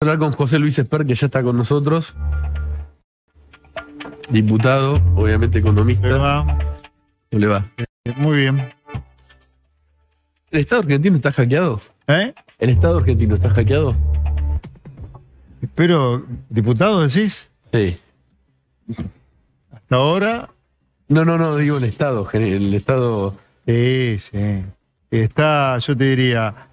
hablar con José Luis Esper, que ya está con nosotros. Diputado, obviamente economista. ¿Cómo le va? ¿Cómo le va? Muy bien. ¿El Estado argentino está hackeado? ¿Eh? ¿El Estado argentino está hackeado? Espero, diputado, decís. Sí. Hasta ahora. No, no, no, digo el Estado, el Estado. Sí, sí. Está, yo te diría,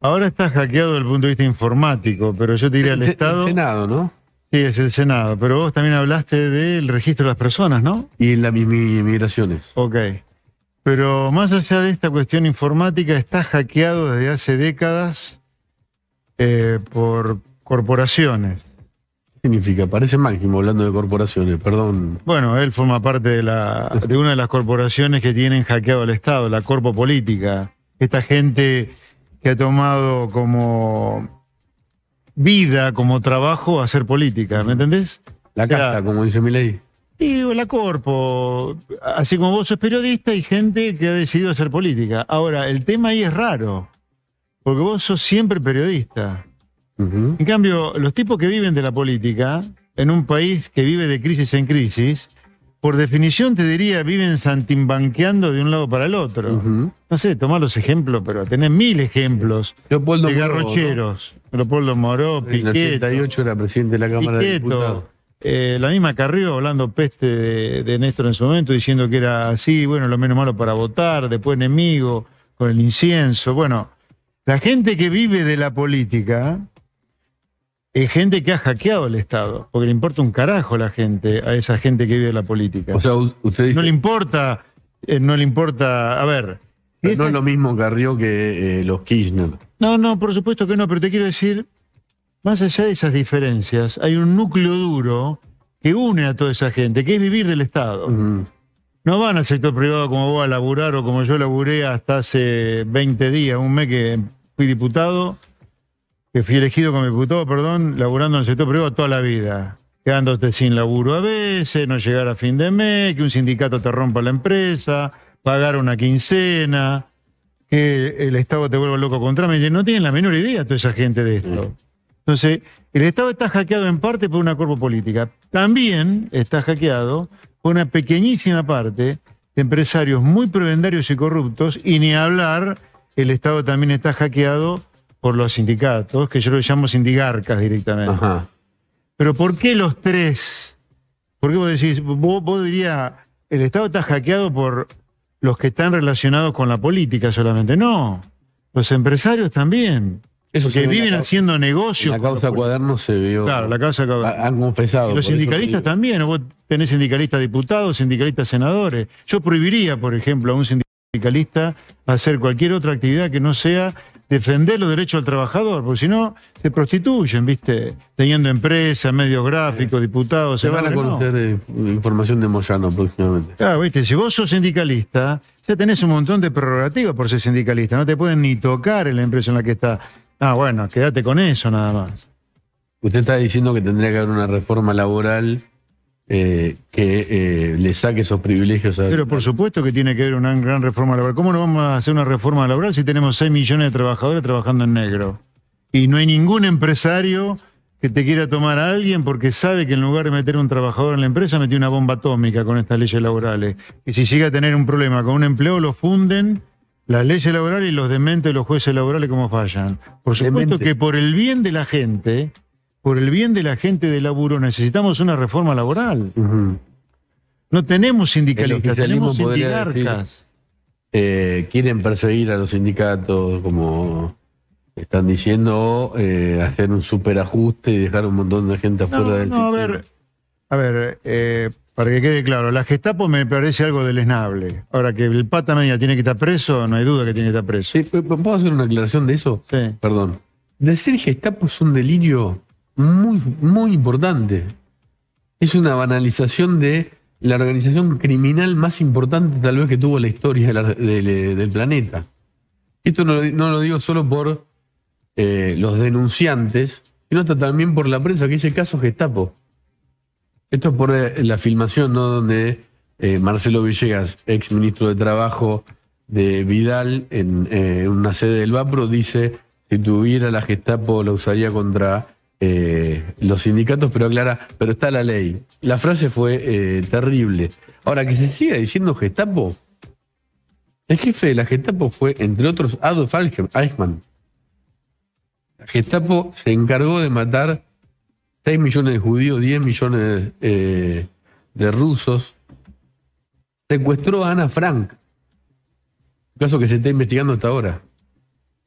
Ahora está hackeado desde el punto de vista informático, pero yo te diría el Estado. Es El Senado, ¿no? Sí, es el Senado. Pero vos también hablaste del registro de las personas, ¿no? Y en las migraciones. Ok. Pero más allá de esta cuestión informática, está hackeado desde hace décadas eh, por corporaciones. ¿Qué significa? Parece máximo hablando de corporaciones, perdón. Bueno, él forma parte de, la, de una de las corporaciones que tienen hackeado al Estado, la corpo política. Esta gente ha tomado como vida, como trabajo, hacer política, ¿me entendés? La casta, como dice mi ley. Y la corpo, así como vos sos periodista hay gente que ha decidido hacer política. Ahora, el tema ahí es raro, porque vos sos siempre periodista. En cambio, los tipos que viven de la política, en un país que vive de crisis en crisis, por definición te diría, viven santimbanqueando de un lado para el otro. No sé, tomar los ejemplos, pero tenés mil ejemplos Leopoldo de garrocheros. Leopoldo Moró, Piqueto. En el 88 era presidente de la Cámara de Diputados. Eh, la misma Carrió hablando peste de, de, Néstor en su momento, diciendo que era así, bueno, lo menos malo para votar, después enemigo, con el incienso. Bueno, la gente que vive de la política eh, gente que ha hackeado al Estado, porque le importa un carajo a la gente, a esa gente que vive la política. O sea, usted dice... No le importa, eh, no le importa, a ver... no es lo mismo Carrió que eh, los Kirchner. No, no, por supuesto que no, pero te quiero decir, más allá de esas diferencias, hay un núcleo duro que une a toda esa gente, que es vivir del Estado. No van al sector privado como vos a laburar o como yo laburé hasta hace 20 días, un mes que fui diputado que fui elegido como diputado, perdón, laburando en el sector privado toda la vida, quedándote sin laburo a veces, no llegar a fin de mes, que un sindicato te rompa la empresa, pagar una quincena, que el Estado te vuelva loco contra mí. No tienen la menor idea toda esa gente de esto. Entonces, el Estado está hackeado en parte por una cuerpo política. También está hackeado por una pequeñísima parte de empresarios muy prebendarios y corruptos, y ni hablar, el Estado también está hackeado por los sindicatos, que yo lo llamo sindigarcas directamente. Pero ¿por qué los tres? ¿Por qué vos decís, vos, dirías, el Estado está hackeado por los que están relacionados con la política solamente? No, los empresarios también. Eso que viven haciendo negocios. La causa cuaderno se vio. Claro, la causa cuaderno. Han confesado. los sindicalistas también. Vos tenés sindicalistas diputados, sindicalistas senadores. Yo prohibiría, por ejemplo, a un sindicalista hacer cualquier otra actividad que no sea defender los derechos del trabajador, porque si no, se prostituyen, ¿viste? Teniendo empresas, medios gráficos, diputados. Se van a conocer eh, información de Moyano próximamente. Claro, ¿viste? Si vos sos sindicalista, ya tenés un montón de prerrogativas por ser sindicalista. No te pueden ni tocar en la empresa en la que estás. Ah, bueno, quédate con eso nada más. Usted está diciendo que tendría que haber una reforma laboral eh, que eh, le saque esos privilegios a... Pero por supuesto que tiene que haber una gran reforma laboral. ¿Cómo no vamos a hacer una reforma laboral si tenemos 6 millones de trabajadores trabajando en negro? Y no hay ningún empresario que te quiera tomar a alguien porque sabe que en lugar de meter un trabajador en la empresa, metió una bomba atómica con estas leyes laborales. Y si llega a tener un problema con un empleo, lo funden las leyes laborales y los dementes de los jueces laborales como fallan. Por supuesto que por el bien de la gente, por el bien de la gente de laburo, necesitamos una reforma laboral. No tenemos sindicalistas, tenemos sindicarcas. Eh, quieren perseguir a los sindicatos, como están diciendo, eh, hacer un superajuste y dejar un montón de gente afuera del no, A ver, a ver eh, para que quede claro, la Gestapo me parece algo deleznable. Ahora que el pata media tiene que estar preso, no hay duda que tiene que estar preso. ¿Puedo hacer una aclaración de eso? Sí. Perdón. Decir Gestapo es un delirio muy, muy importante. Es una banalización de la organización criminal más importante tal vez que tuvo la historia del planeta. Esto no, lo digo solo por eh, los denunciantes, sino hasta también por la prensa, que el caso Gestapo. Esto es por eh, la filmación, ¿no? Donde eh, Marcelo Villegas, ex ministro de Trabajo de Vidal, en una sede del Vapro, dice, si tuviera la Gestapo la usaría contra eh, los sindicatos, pero aclara, pero está la ley. La frase fue eh, terrible. Ahora, que se siga diciendo Gestapo, el jefe de la Gestapo fue, entre otros, Adolf Eichmann. La Gestapo se encargó de matar 6 millones de judíos, 10 millones eh, de rusos. Secuestró a Ana Frank, caso que se está investigando hasta ahora.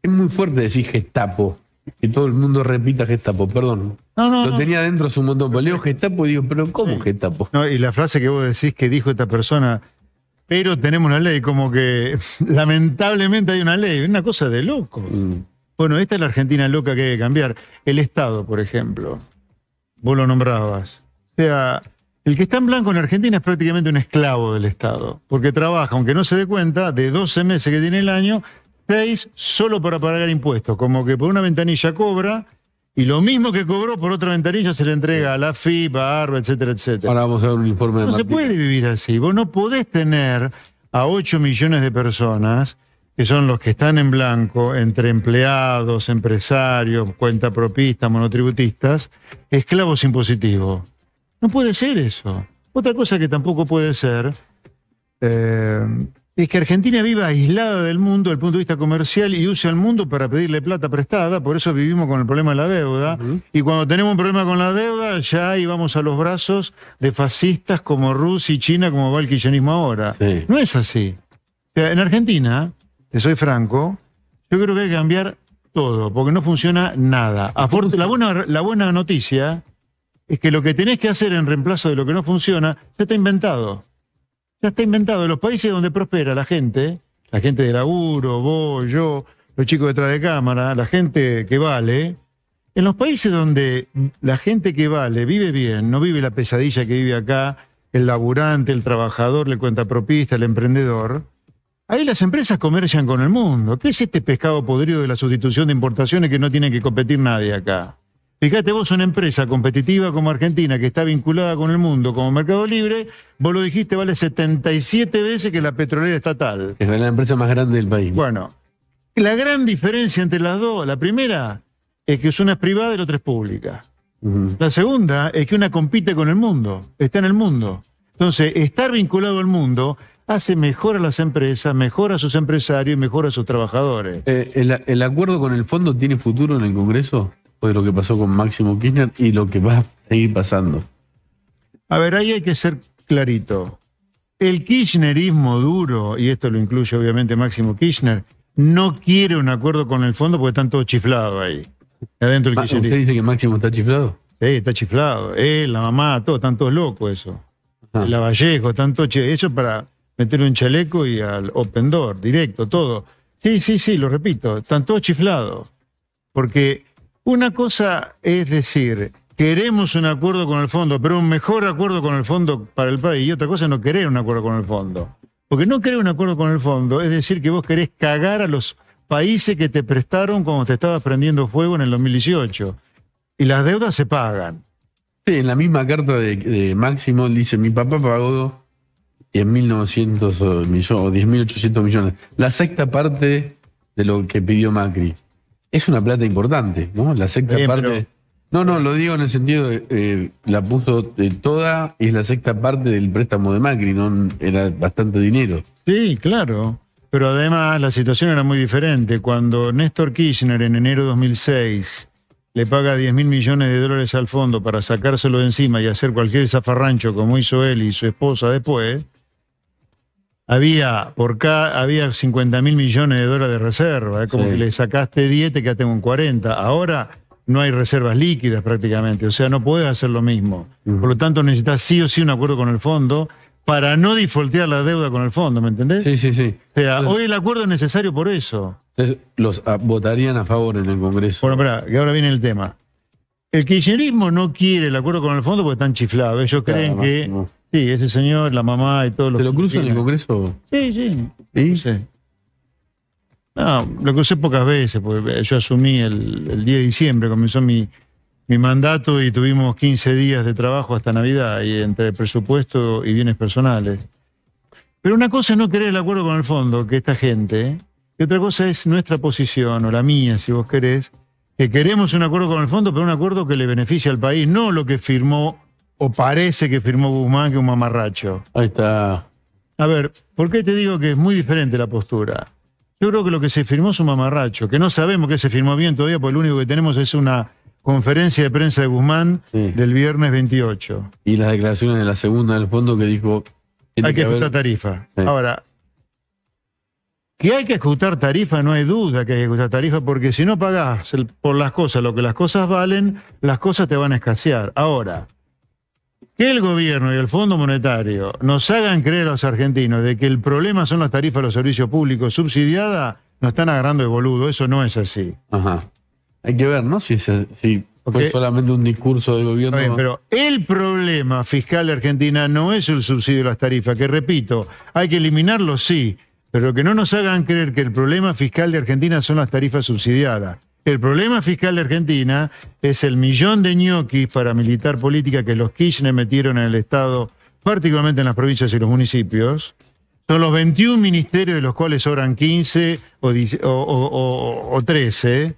Es muy fuerte decir Gestapo que todo el mundo repita Gestapo, perdón. No, no, Lo tenía dentro su un montón. Pero leo Gestapo y digo, pero ¿cómo Gestapo? y la frase que vos decís que dijo esta persona, pero tenemos una ley, como que lamentablemente hay una ley, una cosa de loco. Mm. Bueno, esta es la Argentina loca que hay que cambiar. El Estado, por ejemplo, vos lo nombrabas. O sea, el que está en blanco en Argentina es prácticamente un esclavo del Estado, porque trabaja, aunque no se dé cuenta, de 12 meses que tiene el año, solo para pagar impuestos, como que por una ventanilla cobra y lo mismo que cobró por otra ventanilla se le entrega a la FIP, a ARBA, etcétera, etcétera. Ahora vamos a ver un informe de No se puede vivir así. Vos no podés tener a 8 millones de personas, que son los que están en blanco, entre empleados, empresarios, cuenta propista monotributistas, esclavos impositivos. No puede ser eso. Otra cosa que tampoco puede ser eh, es que Argentina vive aislada del mundo desde el punto de vista comercial y usa al mundo para pedirle plata prestada, por eso vivimos con el problema de la deuda. Y cuando tenemos un problema con la deuda, ya íbamos a los brazos de fascistas como Rusia y China, como va el kirchnerismo ahora. No es así. en Argentina, te soy franco, yo creo que hay que cambiar todo, porque no funciona nada. la, buena, la buena noticia es que lo que tenés que hacer en reemplazo de lo que no funciona, se está inventado ya está inventado. en Los países donde prospera la gente, la gente de laburo, vos, yo, los chicos detrás de cámara, la gente que vale, en los países donde la gente que vale vive bien, no vive la pesadilla que vive acá, el laburante, el trabajador, el cuentapropista, el emprendedor, ahí las empresas comercian con el mundo. ¿Qué es este pescado podrido de la sustitución de importaciones que no tiene que competir nadie acá? Fíjate vos, una empresa competitiva como Argentina, que está vinculada con el mundo como Mercado Libre, vos lo dijiste, vale 77 veces que la petrolera estatal. Es la empresa más grande del país. Bueno, la gran diferencia entre las dos, la primera es que una es privada y la otra es pública. La segunda es que una compite con el mundo, está en el mundo. Entonces, estar vinculado al mundo hace mejor a las empresas, mejor a sus empresarios y mejor a sus trabajadores. Eh, ¿El acuerdo con el fondo tiene futuro en el Congreso? de lo que pasó con Máximo Kirchner y lo que va a seguir pasando. A ver, ahí hay que ser clarito. El kirchnerismo duro, y esto lo incluye obviamente Máximo Kirchner, no quiere un acuerdo con el fondo porque están todos chiflados ahí. Adentro ah, ¿Usted dice que Máximo está chiflado? Sí, está chiflado. Él, la mamá, todos, están todos locos eso. Ah. El La Vallejo, todos chiflados. eso para meter un chaleco y al open door, directo, todo. Sí, sí, sí, lo repito, están todos chiflados. Porque una cosa es decir, queremos un acuerdo con el fondo, pero un mejor acuerdo con el fondo para el país, y otra cosa es no querer un acuerdo con el fondo. Porque no querer un acuerdo con el fondo es decir que vos querés cagar a los países que te prestaron cuando te estabas prendiendo fuego en el 2018. Y las deudas se pagan. Sí, en la misma carta de, Máximo dice, mi papá pagó 10.900 eh, millones, o 10.800 millones, la sexta parte de lo que pidió Macri es una plata importante, ¿no? La sexta parte. No, no, lo digo en el sentido de eh, la puso toda toda, es la sexta parte del préstamo de Macri, ¿no? Era bastante dinero. Sí, claro. Pero además la situación era muy diferente. Cuando Néstor Kirchner en enero de 2006 le paga 10 mil millones de dólares al fondo para sacárselo de encima y hacer cualquier zafarrancho como hizo él y su esposa después, había por acá, había 50 mil millones de dólares de reserva, es ¿eh? como que le sacaste 10, te tengo con 40. Ahora no hay reservas líquidas prácticamente, o sea, no puedes hacer lo mismo. Por lo tanto, necesitas sí o sí un acuerdo con el fondo para no disfoltear la deuda con el fondo, ¿me entendés? Sí, sí, sí. O sea, hoy el acuerdo es necesario por eso. Los ah, votarían a favor en el Congreso. Bueno, espera, que ahora viene el tema. El kirchnerismo no quiere el acuerdo con el fondo porque están chiflados. Ellos creen que Sí, ese señor, la mamá y todos los. ¿Te lo cruzan en el Congreso? Sí, sí. No, lo crucé pocas veces, porque yo asumí el, 10 de diciembre, comenzó mi, mi, mandato y tuvimos 15 días de trabajo hasta Navidad, y entre presupuesto y bienes personales. Pero una cosa es no querer el acuerdo con el fondo, que esta gente, y otra cosa es nuestra posición, o la mía, si vos querés, que queremos un acuerdo con el fondo, pero un acuerdo que le beneficie al país, no lo que firmó o parece que firmó Guzmán que un mamarracho. Ahí está. A ver, ¿por qué te digo que es muy diferente la postura? Yo creo que lo que se firmó es un mamarracho, que no sabemos que se firmó bien todavía, porque lo único que tenemos es una conferencia de prensa de Guzmán del viernes 28. Y las declaraciones de la segunda del fondo que dijo... hay que, que tarifa. Ahora, que hay que ejecutar tarifa, no hay duda que hay que ejecutar tarifa, porque si no pagás por las cosas lo que las cosas valen, las cosas te van a escasear. Ahora, que el gobierno y el Fondo Monetario nos hagan creer a los argentinos de que el problema son las tarifas de los servicios públicos subsidiadas, nos están agarrando de boludo. Eso no es así. Ajá. Hay que ver, ¿no? Si, solamente un discurso del gobierno. pero el problema fiscal de Argentina no es el subsidio de las tarifas, que repito, hay que eliminarlo, sí. Pero que no nos hagan creer que el problema fiscal de Argentina son las tarifas subsidiadas. El problema fiscal de Argentina es el millón de ñoquis militar política que los Kirchner metieron en el Estado, particularmente en las provincias y los municipios. Son los 21 ministerios de los cuales sobran 15 o, o, 13.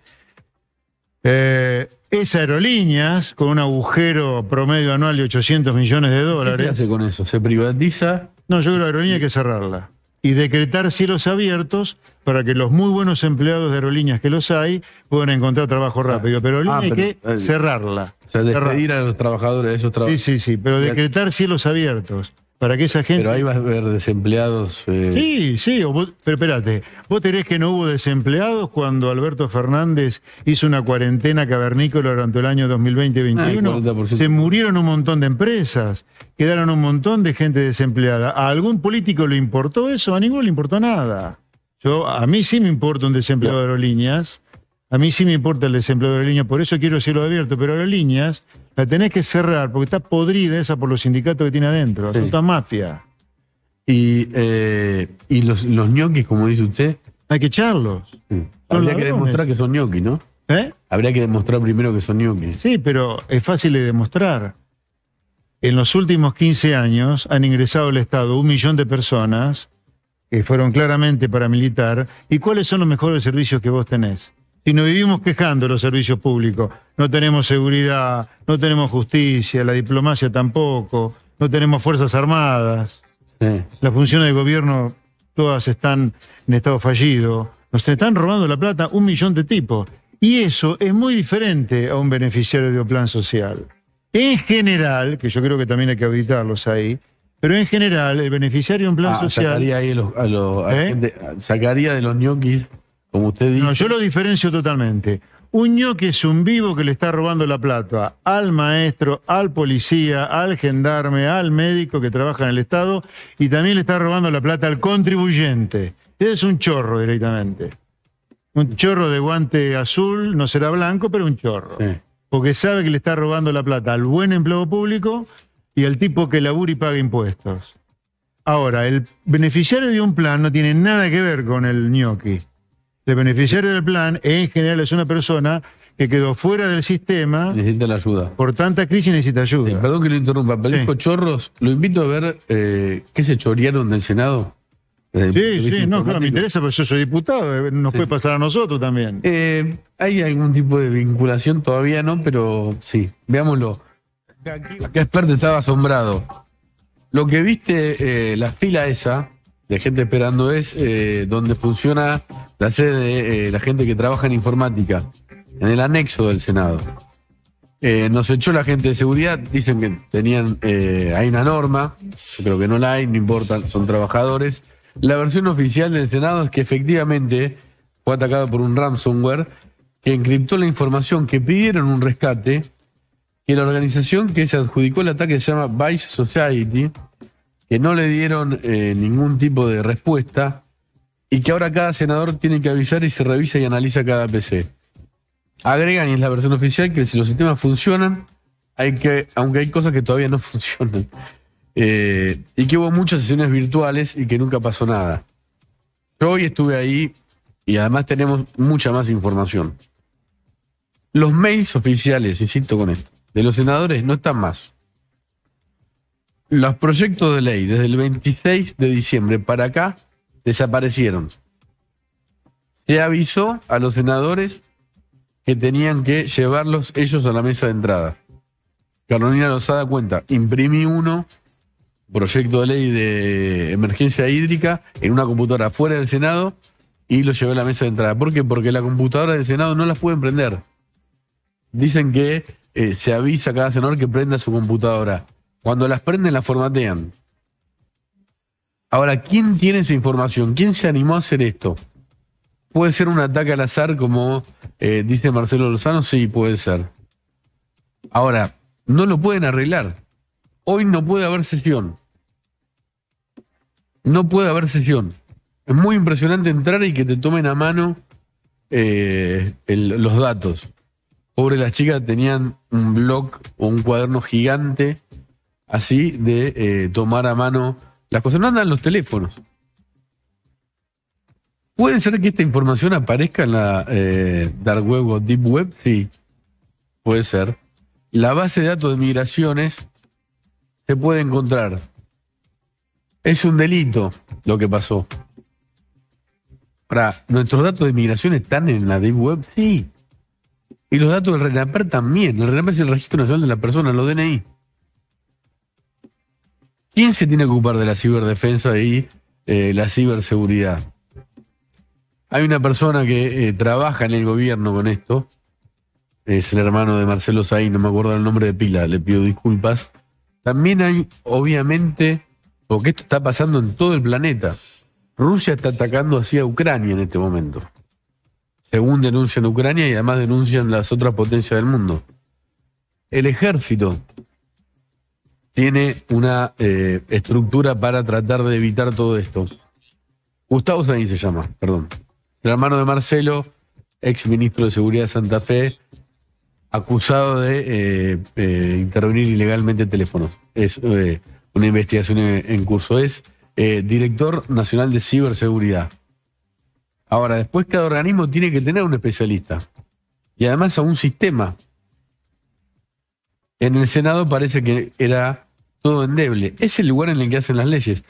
Eh, es aerolíneas con un agujero promedio anual de 800 millones de dólares. ¿Qué hace con eso? ¿Se privatiza? No, yo creo que aerolínea hay que cerrarla y decretar cielos abiertos para que los muy buenos empleados de aerolíneas que los hay puedan encontrar trabajo rápido. Pero aerolínea ah, hay que eh, cerrarla. O sea, despedir a los trabajadores de esos trabajadores. Sí, sí, sí, pero decretar cielos abiertos para que esa gente. Pero ahí vas a ver desempleados. Eh, sí, sí, pero espérate, vos tenés que no hubo desempleados cuando Alberto Fernández hizo una cuarentena cavernícola durante el año 2020-2021. Ah, Se murieron un montón de empresas, quedaron un montón de gente desempleada. ¿A algún político le importó eso? A ninguno le importó nada. Yo, a mí sí me importa un desempleado de aerolíneas a mí sí me importa el desempleo de la línea, por eso quiero decirlo abierto, pero las líneas la tenés que cerrar porque está podrida esa por los sindicatos que tiene adentro, toda mafia. Y, eh, los, ñoquis, como dice usted. Hay que echarlos. Mm. Habría que demostrar que son ñoquis, ¿no? ¿Eh? Habría que demostrar primero que son ñoquis. Sí, pero es fácil de demostrar. En los últimos 15 años han ingresado al Estado un millón de personas que fueron claramente paramilitar. ¿Y cuáles son los mejores servicios que vos tenés? Y nos vivimos quejando los servicios públicos, no tenemos seguridad, no tenemos justicia, la diplomacia tampoco, no tenemos fuerzas armadas, las funciones de gobierno todas están en estado fallido, nos están robando la plata un millón de tipos. Y eso es muy diferente a un beneficiario de un plan social. En general, que yo creo que también hay que auditarlos ahí, pero en general, el beneficiario de un plan ah, social. Sacaría, ahí a los, ¿Eh? sacaría de los ñoquis no, yo lo diferencio totalmente. Un ñoqui es un vivo que le está robando la plata al maestro, al policía, al gendarme, al médico que trabaja en el Estado y también le está robando la plata al contribuyente. Es un chorro directamente. Un chorro de guante azul, no será blanco, pero un chorro. Porque sabe que le está robando la plata al buen empleado público y al tipo que labura y paga impuestos. Ahora, el beneficiario de un plan no tiene nada que ver con el ñoqui. El beneficiario del plan, en general, es una persona que quedó fuera del sistema. Necesita la ayuda. Por tanta crisis necesita ayuda. Eh, perdón que lo interrumpa, pero Chorros, lo invito a ver eh, qué se chorearon del Senado. sí, sí, no, claro, me interesa, porque yo soy diputado, eh, nos puede pasar a nosotros también. hay algún tipo de vinculación, todavía no, pero sí, veámoslo. Acá experto estaba asombrado. Lo que viste, la fila esa, de gente esperando, es donde funciona la sede de eh, la gente que trabaja en informática, en el anexo del Senado. Eh, nos echó la gente de seguridad, dicen que tenían, eh, hay una norma, yo creo que no la hay, no importa, son trabajadores. La versión oficial del Senado es que efectivamente fue atacado por un ransomware que encriptó la información que pidieron un rescate, que la organización que se adjudicó el ataque se llama Vice Society, que no le dieron ningún tipo de respuesta, y que ahora cada senador tiene que avisar y se revisa y analiza cada PC. Agregan, y es la versión oficial, que si los sistemas funcionan, hay que, aunque hay cosas que todavía no funcionan, eh, y que hubo muchas sesiones virtuales y que nunca pasó nada. Yo hoy estuve ahí y además tenemos mucha más información. Los mails oficiales, insisto con esto, de los senadores no están más. Los proyectos de ley desde el 26 de diciembre para acá desaparecieron. Se avisó a los senadores que tenían que llevarlos ellos a la mesa de entrada. Carolina Lozada cuenta, imprimí uno, proyecto de ley de emergencia hídrica, en una computadora fuera del Senado y lo llevé a la mesa de entrada. ¿Por qué? Porque la computadora del Senado no las pueden prender. Dicen que eh, se avisa a cada senador que prenda su computadora. Cuando las prenden, las formatean. Ahora, ¿quién tiene esa información? ¿Quién se animó a hacer esto? ¿Puede ser un ataque al azar como eh, dice Marcelo Lozano? Sí, puede ser. Ahora, no lo pueden arreglar. Hoy no puede haber sesión. No puede haber sesión. Es muy impresionante entrar y que te tomen a mano eh, los datos. Pobre las chicas tenían un blog o un cuaderno gigante así de eh, tomar a mano las cosas no andan en los teléfonos. ¿Puede ser que esta información aparezca en la eh, Dark Web o Deep Web? Sí, puede ser. La base de datos de migraciones se puede encontrar. Es un delito lo que pasó. Ahora, ¿nuestros datos de migración están en la Deep Web? Sí. Y los datos del RENAPER también. El RENAPER es el Registro Nacional de la Persona, los DNI. ¿Quién se tiene que ocupar de la ciberdefensa y eh, la ciberseguridad? Hay una persona que eh, trabaja en el gobierno con esto. Es el hermano de Marcelo Saín, no me acuerdo el nombre de pila, le pido disculpas. También hay, obviamente, porque esto está pasando en todo el planeta. Rusia está atacando hacia Ucrania en este momento. Según denuncian Ucrania y además denuncian las otras potencias del mundo. El ejército tiene una eh, estructura para tratar de evitar todo esto. Gustavo Sanín se llama, perdón. El hermano de Marcelo, ex ministro de Seguridad de Santa Fe, acusado de eh, eh, intervenir ilegalmente en teléfonos. Es una investigación en, curso. Es director nacional de ciberseguridad. Ahora, después cada organismo tiene que tener un especialista. Y además a un sistema en el Senado parece que era todo endeble. Es el lugar en el que hacen las leyes.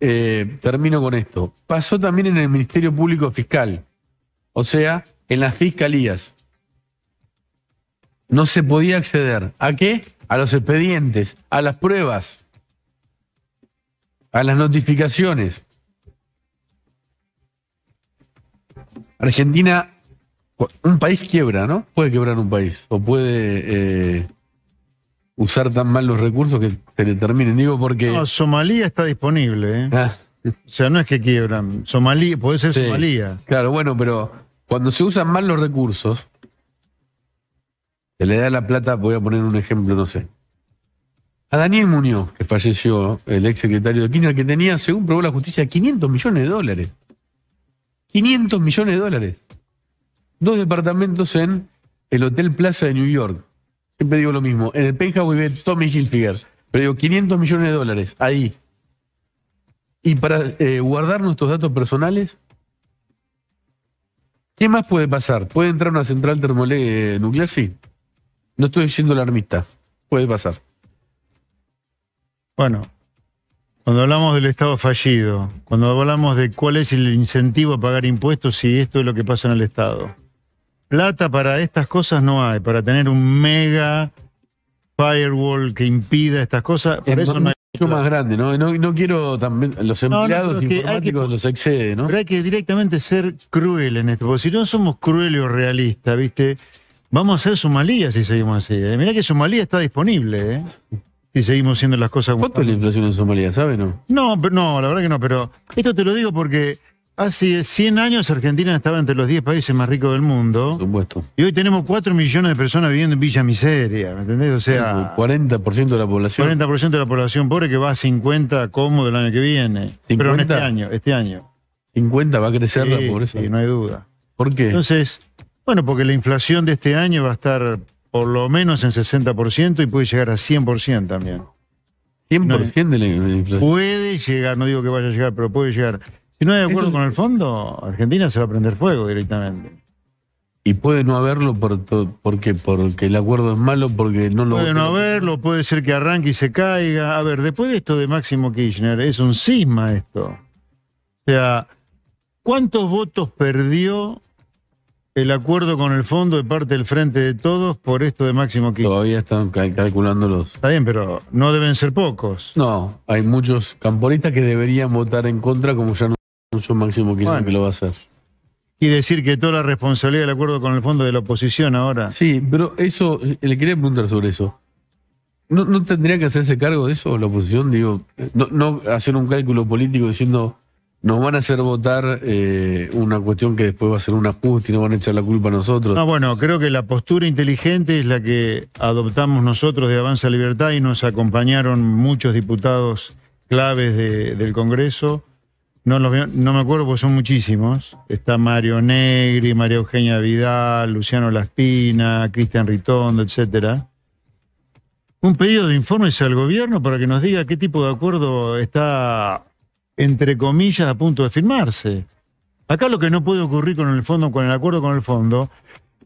Eh, termino con esto. Pasó también en el Ministerio Público Fiscal, o sea, en las fiscalías. No se podía acceder. ¿A qué? A los expedientes, a las pruebas, a las notificaciones. Argentina, un país quiebra, ¿no? Puede quebrar un país, o puede eh, usar tan mal los recursos que se determinen. Digo porque. No, Somalia está disponible, ¿eh? ah. O sea, no es que quiebran. Somalia, puede ser Somalia. Claro, bueno, pero cuando se usan mal los recursos, se le da la plata, voy a poner un ejemplo, no sé. A Daniel Muñoz, que falleció, el ex secretario de Kirchner, que tenía, según probó la justicia, 500 millones de dólares. 500 millones de dólares. Dos departamentos en el Hotel Plaza de New York siempre digo lo mismo. En el penthouse vive Tommy Hilfiger. Pero digo, 500 millones de dólares, ahí. Y para eh, guardar nuestros datos personales, ¿qué más puede pasar? ¿Puede entrar una central eh, nuclear? Sí. No estoy la alarmista. Puede pasar. Bueno, cuando hablamos del Estado fallido, cuando hablamos de cuál es el incentivo a pagar impuestos, si esto es lo que pasa en el Estado. Plata para estas cosas no hay, para tener un mega firewall que impida estas cosas, por eso no hay mucho más grande, ¿no? No, no quiero también. Los empleados informáticos los excede, ¿no? Pero hay que directamente ser cruel en esto, porque si no somos crueles o realistas, ¿viste? Vamos a ser Somalia si seguimos así. Mira ¿eh? Mirá que Somalia está disponible, ¿eh? Si seguimos siendo las cosas. ¿Cuánto es la inflación en Somalia, sabe, no? No, pero, no, la verdad que no, pero esto te lo digo porque Hace 100 años Argentina estaba entre los 10 países más ricos del mundo. Por supuesto. Y hoy tenemos 4 millones de personas viviendo en Villa Miseria, ¿me entendés? O sea... 40% de la población. 40% de la población pobre que va a 50 cómodo el año que viene. Pero en este año, este año. 50 va a crecer la pobreza. Sí, no hay duda. ¿Por qué? Entonces, bueno, porque la inflación de este año va a estar por lo menos en 60% y puede llegar a 100% también. 100% de la inflación. Puede llegar, no digo que vaya a llegar, pero puede llegar. Si no hay acuerdo con el fondo, Argentina se va a prender fuego directamente. Y puede no haberlo por, porque el acuerdo es malo, porque no lo... Puede no haberlo, puede ser que arranque y se caiga. A ver, después de esto de Máximo Kirchner, es un cisma esto. O sea, ¿cuántos votos perdió el acuerdo con el fondo de parte del Frente de Todos por esto de Máximo Kirchner. Todavía están calculándolos. Está bien, pero no deben ser pocos. No, hay muchos camporistas que deberían votar en contra como ya no. ...un máximo que lo va a hacer. Quiere decir que toda la responsabilidad del acuerdo con el fondo de la oposición ahora. Sí, pero eso, le quería preguntar sobre eso. ¿No, no tendría que hacerse cargo de eso la oposición? Digo, no, hacer un cálculo político diciendo nos van a hacer votar eh, una cuestión que después va a ser un ajuste y nos van a echar la culpa a nosotros. No, bueno, creo que la postura inteligente es la que adoptamos nosotros de Avanza Libertad y nos acompañaron muchos diputados claves del Congreso no, me acuerdo porque son muchísimos. Está Mario Negri, María Eugenia Vidal, Luciano Laspina, Cristian Ritondo, etc. Un pedido de informes al gobierno para que nos diga qué tipo de acuerdo está, entre comillas, a punto de firmarse. Acá lo que no puede ocurrir con el fondo, con el acuerdo con el fondo,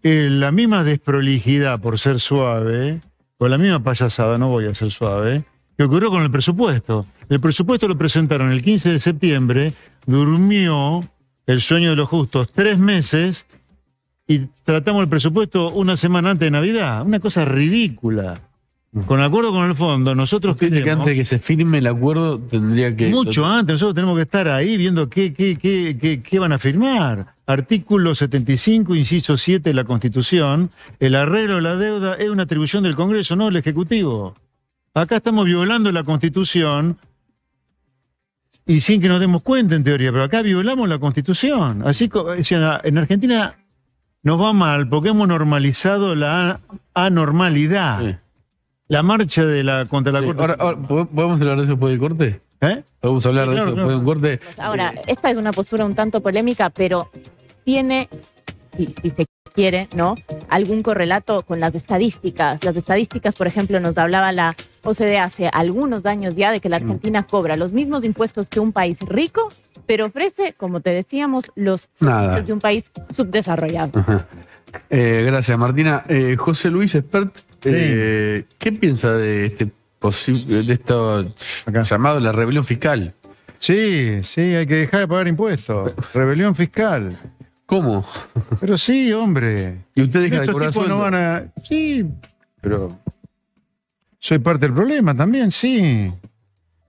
la misma desprolijidad por ser suave, o la misma payasada, no voy a ser suave, que ocurrió con el presupuesto. El presupuesto lo presentaron el 15 de septiembre, durmió el sueño de los justos tres meses y tratamos el presupuesto una semana antes de Navidad. Una cosa ridícula. Mm. Con acuerdo con el fondo, nosotros que antes de que se firme el acuerdo tendría que. Mucho antes, nosotros tenemos que estar ahí viendo qué, qué, qué, qué, qué van a firmar. Artículo 75, inciso 7 de la Constitución, el arreglo de la deuda es una atribución del Congreso, no del Ejecutivo. Acá estamos violando la Constitución y sin que nos demos cuenta en teoría, pero acá violamos la Constitución. Así que en Argentina nos va mal porque hemos normalizado la anormalidad. La marcha de la contra la corte. Ahora, ¿Podemos hablar de eso después del corte? ¿Eh? ¿Podemos hablar de eso después corte? Ahora, esta es una postura un tanto polémica, pero tiene si, se quiere, ¿no? Algún correlato con las estadísticas. Las estadísticas, por ejemplo, nos hablaba la OCDE hace algunos años ya de que la Argentina cobra los mismos impuestos que un país rico, pero ofrece, como te decíamos, los de un país subdesarrollado. Eh, gracias, Martina. Eh, José Luis Espert, eh, ¿qué piensa de este de esto llamado la rebelión fiscal? Sí, sí, hay que dejar de pagar impuestos. Rebelión fiscal. ¿Cómo? Pero sí, hombre. ¿Y usted deja de corazón? no van a... Sí. Pero. Soy parte del problema también, sí.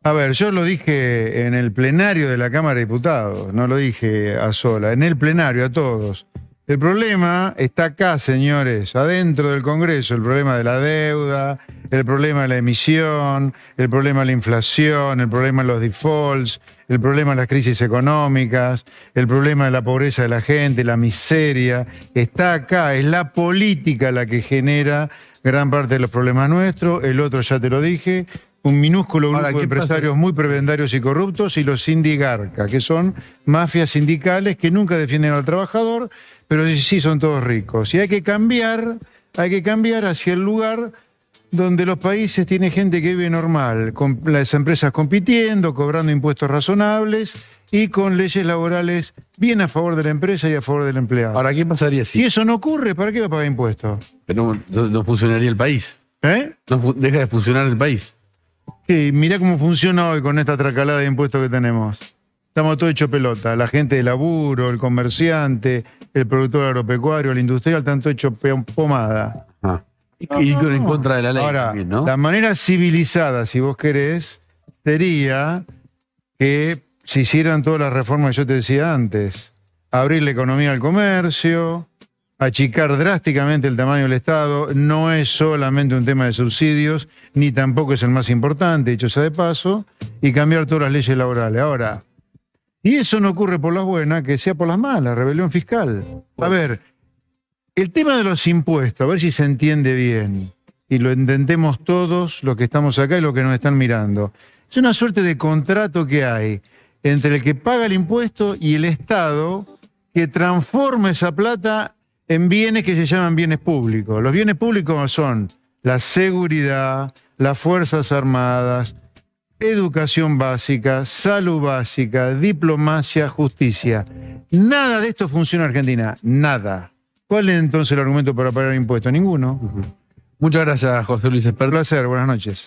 A ver, yo lo dije en el plenario de la Cámara de Diputados, no lo dije a sola, en el plenario a todos. El problema está acá, señores, adentro del Congreso, el problema de la deuda, el problema de la emisión, el problema de la inflación, el problema de los defaults, el problema de las crisis económicas, el problema de la pobreza de la gente, la miseria, está acá, es la política la que genera gran parte de los problemas nuestros, el otro ya te lo dije, un minúsculo grupo de empresarios muy prebendarios y corruptos y los sindigarcas, que son mafias sindicales que nunca defienden al trabajador pero sí son todos ricos. Y hay que cambiar, hay que cambiar hacia el lugar donde los países tienen gente que vive normal, con las empresas compitiendo, cobrando impuestos razonables y con leyes laborales bien a favor de la empresa y a favor del empleado. Ahora, ¿qué pasaría si...? Si eso no ocurre, ¿para qué va a pagar impuestos? Pero no, funcionaría el país. ¿Eh? No, deja de funcionar el país. Sí, mirá cómo funciona hoy con esta tracalada de impuestos que tenemos. Estamos todos hecho pelota. La gente de laburo, el comerciante, el productor agropecuario, el industrial, tanto hecho pomada. Ah. Y, en contra de la ley. Ahora, la manera civilizada, si vos querés, sería que se hicieran todas las reformas que yo te decía antes. Abrir la economía al comercio, achicar drásticamente el tamaño del Estado, no es solamente un tema de subsidios, ni tampoco es el más importante, dicho sea de paso, y cambiar todas las leyes laborales. Ahora, y eso no ocurre por las buenas, que sea por las malas, rebelión fiscal. A ver, el tema de los impuestos, a ver si se entiende bien, y lo entendemos todos los que estamos acá y los que nos están mirando. Es una suerte de contrato que hay entre el que paga el impuesto y el Estado que transforma esa plata en bienes que se llaman bienes públicos. Los bienes públicos son la seguridad, las Fuerzas Armadas, educación básica, salud básica, diplomacia, justicia. Nada de esto funciona en Argentina, nada. ¿Cuál es entonces el argumento para pagar impuestos? Ninguno. Muchas gracias, José Luis Espert. Un placer, buenas noches.